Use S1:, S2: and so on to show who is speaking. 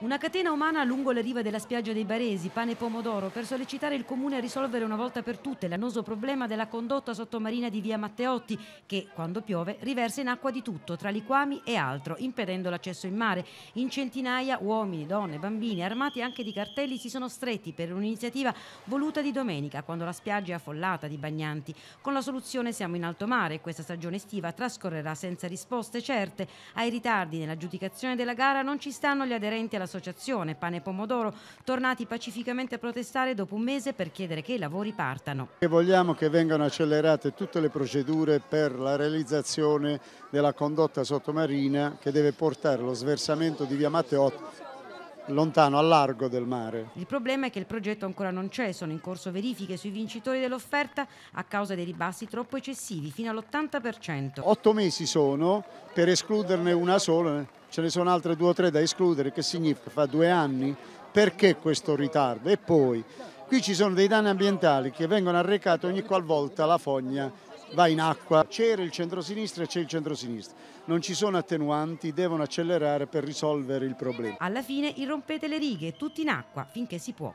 S1: Una catena umana lungo le rive della spiaggia dei Baresi, pane e pomodoro, per sollecitare il comune a risolvere una volta per tutte l'annoso problema della condotta sottomarina di via Matteotti, che quando piove riversa in acqua di tutto, tra liquami e altro, impedendo l'accesso in mare. In centinaia uomini, donne, bambini, armati anche di cartelli, si sono stretti per un'iniziativa voluta di domenica, quando la spiaggia è affollata di bagnanti. Con la soluzione siamo in alto mare e questa stagione estiva trascorrerà senza risposte certe. Ai ritardi nell'aggiudicazione della gara non ci stanno gli aderenti alla dell'associazione Pane Pomodoro, tornati pacificamente a protestare dopo un mese per chiedere che i lavori partano.
S2: E vogliamo che vengano accelerate tutte le procedure per la realizzazione della condotta sottomarina che deve portare lo sversamento di via Matteotti lontano, a largo del mare. Il
S1: problema è che il progetto ancora non c'è, sono in corso verifiche sui vincitori dell'offerta a causa dei ribassi troppo eccessivi, fino all'80%.
S2: Otto mesi sono, per escluderne una sola ce ne sono altre due o tre da escludere, che significa fa due anni, perché questo ritardo? E poi, qui ci sono dei danni ambientali che vengono arrecati ogni qualvolta la fogna va in acqua, c'era il centro-sinistra e c'è il centro-sinistra. non ci sono attenuanti, devono accelerare per risolvere il problema. Alla fine irrompete le righe, tutti in acqua, finché si può.